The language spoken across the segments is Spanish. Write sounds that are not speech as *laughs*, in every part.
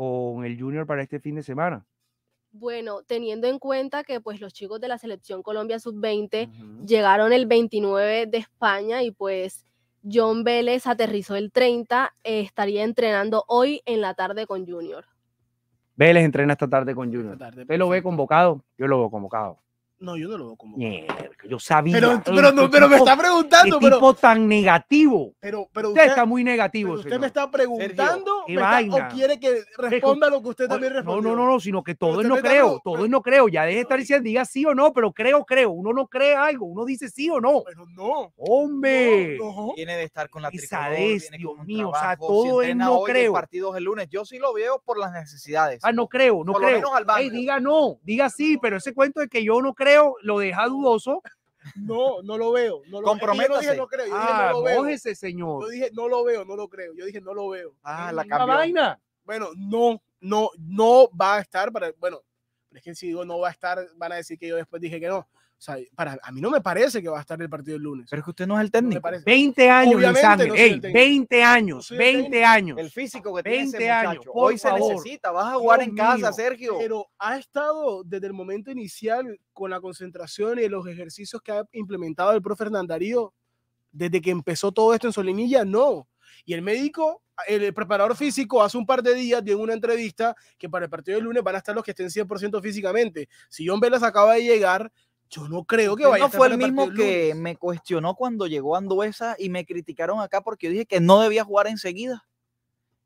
con el Junior para este fin de semana? Bueno, teniendo en cuenta que pues los chicos de la selección Colombia sub-20 llegaron el 29 de España y pues John Vélez aterrizó el 30, eh, estaría entrenando hoy en la tarde con Junior. Vélez entrena esta tarde con Junior. Usted lo ve convocado, yo lo veo convocado. No, yo no lo veo como. yo sabía. Pero, me está preguntando. Qué tipo tan negativo. Pero, pero usted, está muy negativo. Usted me está preguntando quiere que responda lo que usted también responde. No, no, no, sino que todo es no creo. Todo es no creo. Ya deje de estar diciendo, diga sí o no, pero creo, creo. Uno no cree algo. Uno dice sí o no. Pero no. Hombre. Tiene de estar con la tricolor. Dios mío. o sea, todo es no creo. partidos el lunes. Yo sí lo veo por las necesidades. Ah, no creo, no creo. diga no. Diga sí, pero ese cuento de que yo no creo lo deja dudoso. No, no lo veo. No lo, Yo dije, no ah, lo veo. señor. Yo dije, no lo veo, no lo creo. Yo dije, no lo veo. Ah, la cambió. vaina. Bueno, no, no, no va a estar para. Bueno, es que si digo no va a estar, van a decir que yo después dije que no. O sea, para, a mí no me parece que va a estar el partido el lunes. Pero es que usted no es el técnico. 20 años, Luis Ey, 20 años, 20 años. El físico que tiene ese años. Muchacho. Hoy se necesita. Vas a jugar en casa, Sergio. Pero ha estado desde el momento inicial con la concentración y los ejercicios que ha implementado el profe Fernando Darío desde que empezó todo esto en Solimilla, No. Y el médico, el preparador físico, hace un par de días dio una entrevista que para el partido del lunes van a estar los que estén 100% físicamente. Si John Velas acaba de llegar, yo no creo que vaya. No fue el mismo que me cuestionó cuando llegó Anduesa y me criticaron acá porque yo dije que no debía jugar enseguida.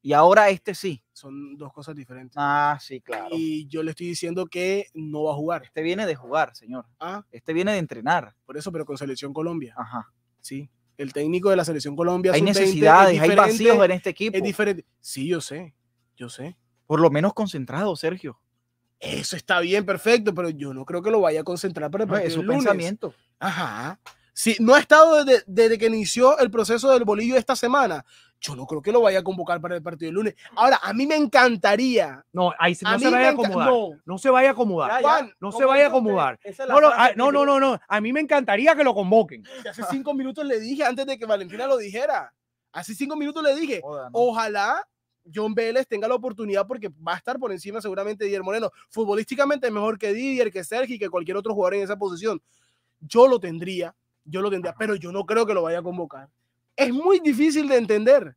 Y ahora este sí. Son dos cosas diferentes. Ah, sí, claro. Y yo le estoy diciendo que no va a jugar. Este viene de jugar, señor. Ah. Este viene de entrenar. Por eso, pero con Selección Colombia. Ajá. Sí. El técnico de la Selección Colombia. Hay necesidades, hay vacíos en este equipo. Es diferente. Sí, yo sé. Yo sé. Por lo menos concentrado, Sergio. Eso está bien, perfecto, pero yo no creo que lo vaya a concentrar para el partido es pensamiento. Ajá. Si no ha estado desde, que inició el proceso del bolillo esta semana, yo no creo que lo vaya a convocar para el partido del lunes. Ahora, a mí me encantaría. No, ahí no se vaya a acomodar. No. se vaya a acomodar. no se vaya a acomodar. no, no, a, no, no, A mí me encantaría que lo convoquen. Hace cinco minutos le dije, antes de que Valentina lo dijera. Hace cinco minutos le dije, ojalá John Vélez tenga la oportunidad porque va a estar por encima seguramente de Didier Moreno. Futbolísticamente es mejor que Didier, que Sergi, que cualquier otro jugador en esa posición. Yo lo tendría, yo lo tendría, pero yo no creo que lo vaya a convocar. Es muy difícil de entender.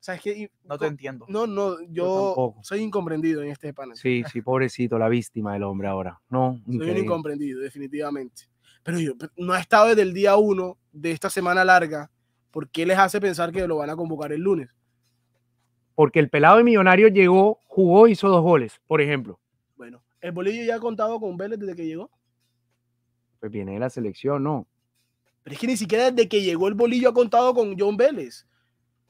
¿sabes no te entiendo. No, no, yo, soy incomprendido en este panel. Sí, sí, pobrecito, la víctima del hombre ahora. No, soy un incomprendido, definitivamente. Pero yo no ha estado desde el día uno de esta semana larga. ¿Por qué les hace pensar que lo van a convocar el lunes? Porque el pelado de Millonario llegó, jugó, hizo dos goles, por ejemplo. Bueno, ¿el Bolillo ya ha contado con Vélez desde que llegó? Pues viene de la selección, no. Pero es que ni siquiera desde que llegó el Bolillo ha contado con John Vélez.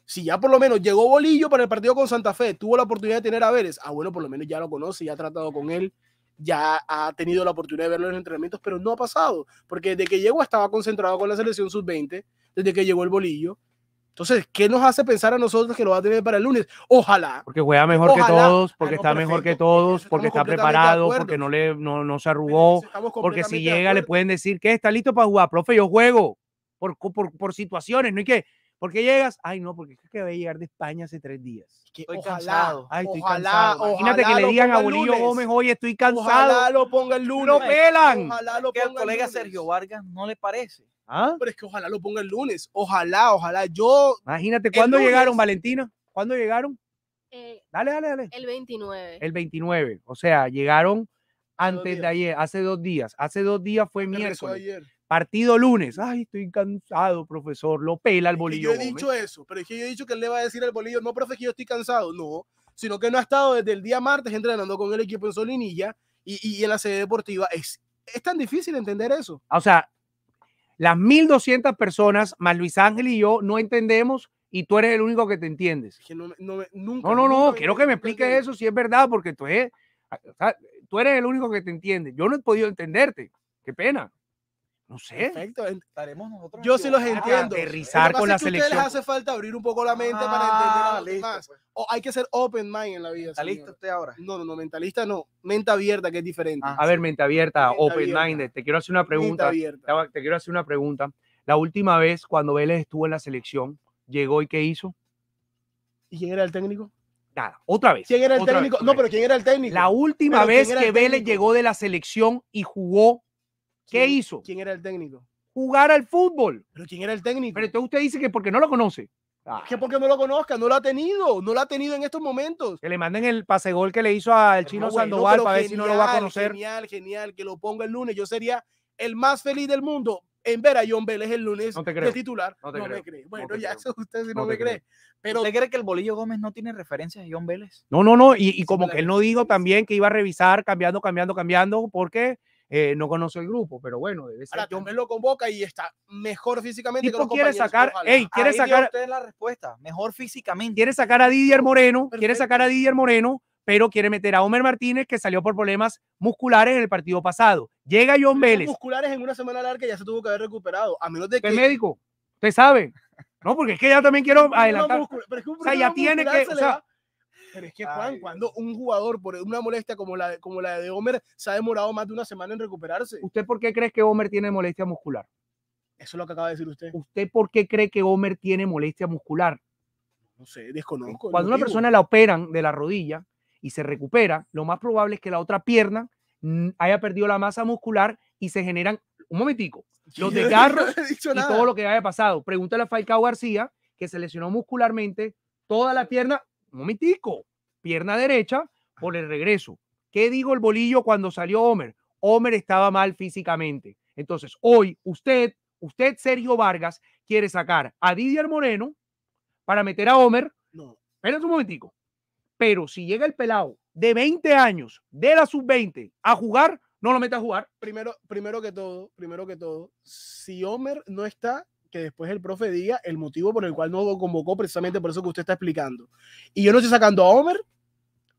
Si ya por lo menos llegó Bolillo para el partido con Santa Fe, tuvo la oportunidad de tener a Vélez. Ah, bueno, por lo menos ya lo conoce, ya ha tratado con él, ya ha tenido la oportunidad de verlo en los entrenamientos, pero no ha pasado. Porque desde que llegó estaba concentrado con la selección sub-20, desde que llegó el Bolillo, entonces, ¿qué nos hace pensar a nosotros que lo va a tener para el lunes? Ojalá. Porque juega mejor que todos, porque está mejor que todos, porque está preparado, porque no, le, no, se arrugó, porque si llega le pueden decir que está listo para jugar, profe, yo juego por, por, situaciones, no hay que... Porque llegas, ay no, porque es que voy a llegar de España hace tres días. estoy ojalá, cansado. Ay, estoy cansado. Imagínate que le digan a Bolillo Gómez, oye, estoy cansado. Ojalá lo ponga el lunes. Lo pelan. Ojalá que al colega Sergio Vargas no le parece. ¿Ah? Pero es que ojalá lo ponga el lunes. Ojalá, ojalá yo. Imagínate, ¿cuándo llegaron, Valentina? ¿Cuándo llegaron? Eh, dale, dale, dale. El 29. El 29. O sea, llegaron antes de ayer, hace dos días. Hace dos días fue miércoles. Partido lunes. Ay, estoy cansado, profesor. Lo pela el bolillo. yo he dicho eso, pero es que yo he dicho que él le va a decir al bolillo, no, profe, que yo estoy cansado. No, sino que no ha estado desde el día martes entrenando con el equipo en Solinilla y, y en la sede deportiva. Es, es tan difícil entender eso. O sea, las 1.200 personas, más Luis Ángel y yo, no entendemos y tú eres el único que te entiendes. no, no, no, quiero que me expliques eso si es verdad, porque tú eres, tú eres el único que te entiende. Yo no he podido entenderte. Qué pena. No sé. Perfecto, estaremos nosotros. Yo sí los entiendo. Aterrizar con la selección. les hace falta abrir un poco la mente para ah, entender pues. hay que ser open mind en la vida. ¿Mentalista usted ahora? No, no, no, mentalista no. Mente abierta, que es diferente. Ah. a ver, mente abierta, open mind Te quiero hacer una pregunta. abierta. Te quiero hacer una pregunta. La última vez cuando Vélez estuvo en la selección, llegó y ¿qué hizo? ¿Y quién era el técnico? Nada, otra vez. ¿Quién era el técnico? no, pero ¿quién era el técnico? La última vez que Vélez llegó de la selección y jugó ¿Qué hizo? ¿Quién era el técnico? Jugar al fútbol. ¿Pero quién era el técnico? Pero entonces usted dice que porque no lo conoce. Ah. Que porque no lo conozca, no lo ha tenido, no lo ha tenido en estos momentos. Que le manden el pase gol que le hizo al chino Sandoval para ver si no lo va a conocer. Genial, genial, que lo ponga el lunes. Yo sería el más feliz del mundo en ver a John Vélez el lunes no de titular. No, te creo. Bueno, ya usted no, me cree. Pero, ¿Usted cree que el Bolillo Gómez no tiene referencia de John Vélez? No, no, no. Y, como que él no dijo también que iba a revisar cambiando, cambiando, cambiando, ¿Por qué? Eh, no conoce el grupo, pero bueno, debe ser. yo lo convoca y está mejor físicamente. que los quiere sacar, quiere sacar. Usted la respuesta, mejor físicamente. Quiere sacar a Didier Moreno, quiere sacar a Didier Moreno, pero quiere meter a Homer Martínez, que salió por problemas musculares en el partido pasado. Llega John Vélez. Musculares en una semana larga ya se tuvo que haber recuperado, a menos de que. el médico? Usted sabe. No, porque es que ya también quiero *laughs* adelantar. o sea, ya tiene que. Pero es que, Juan, cuando un jugador por una molestia como la, como la de Homer se ha demorado más de una semana en recuperarse. ¿Usted por qué cree que Homer tiene molestia muscular? Eso es lo que acaba de decir usted. ¿Usted por qué cree que Homer tiene molestia muscular? No sé, desconozco. Cuando una persona la operan de la rodilla y se recupera, lo más probable es que la otra pierna mm, haya perdido la masa muscular y se generan, un momentico, los desgarros *laughs* y todo lo que haya pasado. Pregúntale a Falcao García, que se lesionó muscularmente toda la pierna un momentico, pierna derecha ah. por el regreso. ¿Qué digo el bolillo cuando salió Homer? Homer estaba mal físicamente. Entonces, hoy usted, usted Sergio Vargas, quiere sacar a Didier Moreno para meter a Homer. No. Espérate un momentico. Pero si llega el pelado de 20 años de la sub-20 a jugar, no lo mete a jugar. Primero, primero que todo, primero que todo, si Homer no está, que después el profe diga el motivo por el cual no convocó, precisamente por eso que usted está explicando. Y yo no estoy sacando a Homer,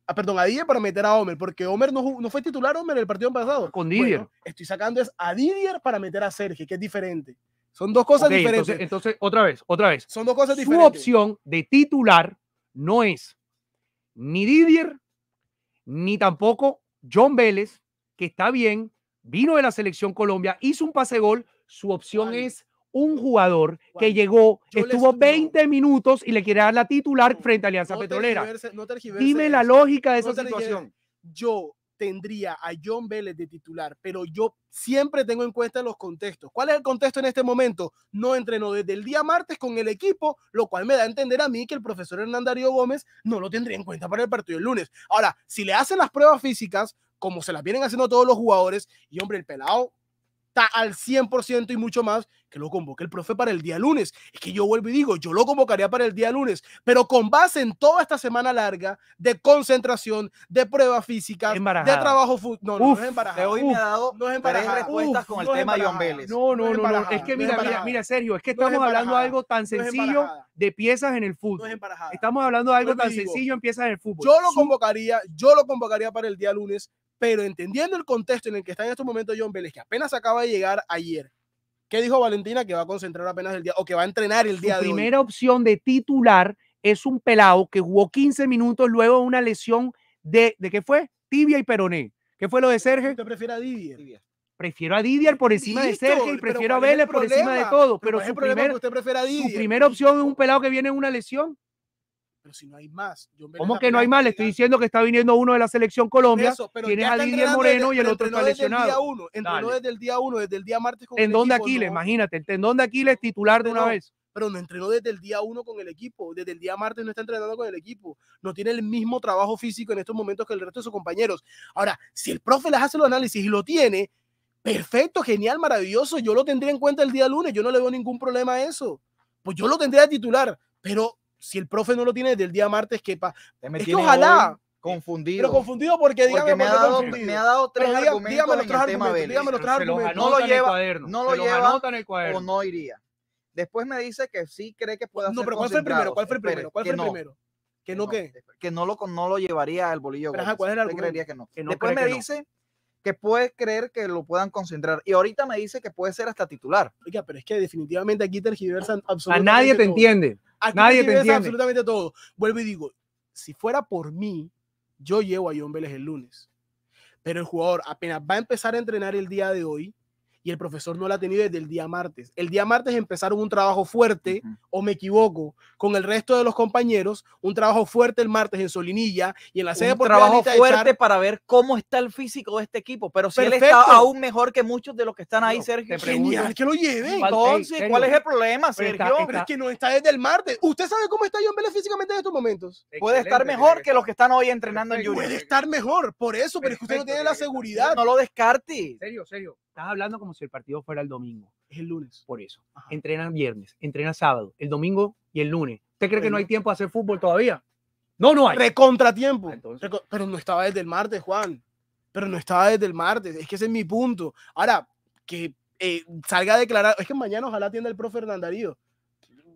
a, ah, perdón, a Didier para meter a Homer, porque Homer no, no fue titular Homer el partido pasado. Con Didier. estoy sacando es a Didier para meter a Sergio, que es diferente. Son dos cosas diferentes. Entonces, otra vez, otra vez. Son dos cosas diferentes. Su opción de titular no es ni Didier, ni tampoco John Vélez, que está bien, vino de la selección Colombia, hizo un pase gol. Su opción es un jugador que llegó, estuvo 20 minutos y le quiere dar la titular frente a Alianza Petrolera. Dime la lógica de esa situación. Yo tendría a John Vélez de titular, pero yo siempre tengo en cuenta los contextos. ¿Cuál es el contexto en este momento? No entrenó desde el día martes con el equipo, lo cual me da a entender a mí que el profesor Hernán Darío Gómez no lo tendría en cuenta para el partido el lunes. Ahora, si le hacen las pruebas físicas, como se las vienen haciendo todos los jugadores, y hombre, el pelado está al 100% y mucho más, que lo convoque el profe para el día lunes. Es que yo vuelvo y digo, yo lo convocaría para el día lunes, pero con base en toda esta semana larga de concentración, de pruebas físicas, de trabajo... fútbol. no, no es embarajada. hoy ha dado no respuestas con el no tema John No, no, no, Es que mira, mira, mira, Sergio, es que estamos hablando de algo tan sencillo de piezas en el fútbol. Es estamos hablando de algo tan sencillo en piezas en el fútbol. Yo lo convocaría, yo lo convocaría para el día lunes, pero entendiendo el contexto en el que está en estos momentos John Vélez, que apenas acaba de llegar ayer, ¿qué dijo Valentina que va a concentrar apenas el día o que va a entrenar el día de hoy? La primera opción de titular es un pelado que jugó 15 minutos luego de una lesión de, ¿de qué fue? Tibia y peroné. ¿Qué fue lo de Sergio? ¿Usted prefiero a Didier? Prefiero a Didier por encima de Sergio y prefiero a Vélez por encima de todo. Pero, su, primer, su primera opción es un pelado que viene en una lesión. Pero si no hay más. Yo ¿Cómo que no hay más? Le estoy diciendo que está viniendo uno de la selección Colombia. tiene a Didier Moreno y el otro está lesionado. Desde el día uno, entrenó desde el día uno, desde el día martes. Con tendón de Aquiles, imagínate. en tendón de Aquiles titular de una vez pero no entrenó desde el día uno con el equipo, desde el día martes no está entrenando con el equipo, no tiene el mismo trabajo físico en estos momentos que el resto de sus compañeros. Ahora, si el profe les hace los análisis y lo tiene, perfecto, genial, maravilloso, yo lo tendría en cuenta el día lunes, yo no le veo ningún problema a eso, pues yo lo tendría de titular, pero si el profe no lo tiene desde el día martes, que pa... ojalá. Confundido. Pero confundido porque, dígame, me, ha dado, tres días. dígame los tres argumentos, dígame los tres argumentos. no lo lleva, no lo lleva o no iría. Después me dice que sí cree que pueda. hacer No, pero ¿cuál fue el primero? ¿Cuál fue el primero? ¿Cuál fue el primero? ¿Que no que Que no lo, no lo llevaría al bolillo. Pero, ¿Cuál es el Creería que no. Después me dice que puede creer que lo puedan concentrar. Y ahorita me dice que puede ser hasta titular. Oiga, pero es que definitivamente aquí tergiversan absolutamente. A nadie te entiende. Nadie te entiende. absolutamente todo. Vuelvo y digo, si fuera por mí, yo llevo a John Vélez el lunes. Pero el jugador apenas va a empezar a entrenar el día de hoy, y el profesor no la ha tenido desde el día martes. El día martes empezaron un trabajo fuerte, o me equivoco, con el resto de los compañeros, un trabajo fuerte el martes en Solinilla y en la sede un por trabajo fuerte para ver cómo está el físico de este equipo, pero si él está aún mejor que muchos de los que están ahí, Sergio. Genial que lo lleve. Entonces, ¿cuál es el problema, Sergio? es que no está desde el martes. ¿Usted sabe cómo está John físicamente en estos momentos? puede estar mejor que los que están hoy entrenando en Junior. Puede estar mejor, por eso, pero es que usted no tiene la seguridad. No lo descarte. Serio, serio Estás hablando como si el partido fuera el domingo. Es el lunes. Por eso. Entrenan Entrena viernes, entrena sábado, el domingo y el lunes. ¿Usted cree que no hay tiempo a hacer fútbol todavía? No, no hay. Recontratiempo. Ah, entonces pero no estaba desde el martes, Juan. Pero no estaba desde el martes. Es que ese es mi punto. Ahora, que eh, salga a declarar. Es que mañana ojalá atienda el profe Hernandarío.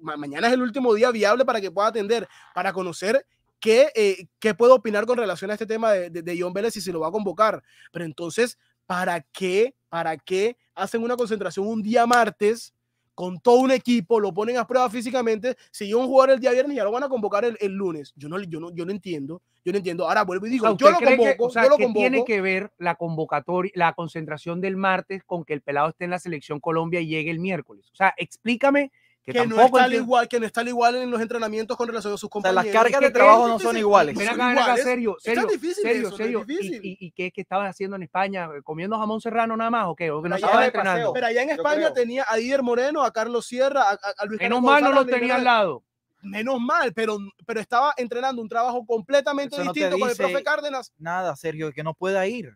mañana es el último día viable para que pueda atender, para conocer qué, eh, qué puedo opinar con relación a este tema de, de, John Vélez y si lo va a convocar. Pero entonces ¿Para qué? ¿Para qué hacen una concentración un día martes con todo un equipo, lo ponen a prueba físicamente, si yo un jugador el día viernes ya lo van a convocar el, lunes. Yo no, yo no, yo no entiendo, yo no entiendo. Ahora vuelvo y digo, yo lo convoco, tiene que ver la convocatoria, la concentración del martes con que el pelado esté en la selección Colombia y llegue el miércoles? O sea, explícame que, no está al igual, que no igual en los entrenamientos con relación a sus compañeros. las cargas de trabajo no son iguales. difícil ¿Y, qué, estaban haciendo en España? Eh, ¿Comiendo jamón serrano nada más o qué? ¿O que no estaban entrenando? Pero allá en España tenía a Ider Moreno, a Carlos Sierra, a, Luis Menos mal no lo tenía al lado menos mal, pero, pero estaba entrenando un trabajo completamente distinto con el profe Cárdenas. Nada, Sergio, que no pueda ir.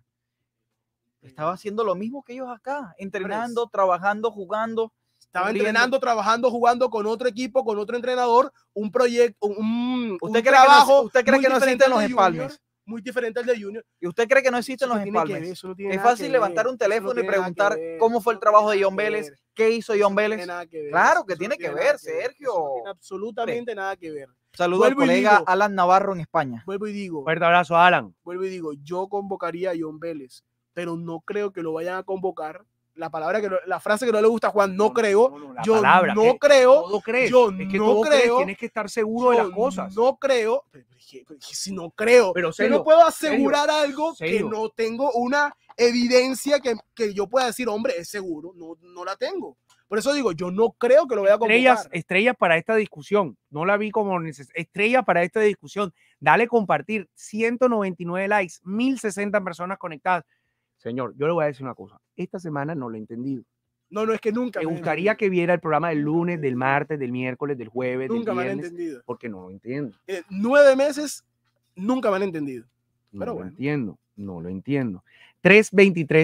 Estaba haciendo lo mismo que ellos acá, entrenando, trabajando, jugando. Estaba entrenando, trabajando, jugando con otro equipo, con otro entrenador, un proyecto, un, ¿Usted trabajo. ¿Usted cree que no existen los espalmes? muy diferente al de Junior. ¿Y usted cree que no existen los espalmes? es fácil levantar un teléfono y preguntar cómo fue el trabajo de John Vélez, qué hizo John Vélez. claro que tiene, que ver, Sergio. absolutamente nada que ver. Saludo al colega Alan Navarro en España. Vuelvo y digo. Fuerte abrazo, Alan. Vuelvo y digo, yo convocaría a John Vélez, pero no creo que lo vayan a convocar la palabra que la frase que no le gusta a Juan, no, creo, yo no creo, yo no creo, tienes que estar seguro de las cosas. No creo, si no creo, pero si no puedo asegurar algo que no tengo una evidencia que, que, yo pueda decir, hombre, es seguro, no, no la tengo. Por eso digo, yo no creo que lo vaya a convocar. Estrellas, para esta discusión. No la vi como estrella para esta discusión. Dale compartir. 199 likes, 1060 personas conectadas. Señor, yo le voy a decir una cosa esta semana no lo he entendido. No, no, es que nunca. Me gustaría que viera el programa del lunes, del martes, del miércoles, del jueves. Nunca del viernes, me han entendido. Porque no lo entiendo. Eh, nueve meses, nunca me han entendido. No lo entiendo, no lo entiendo. 323.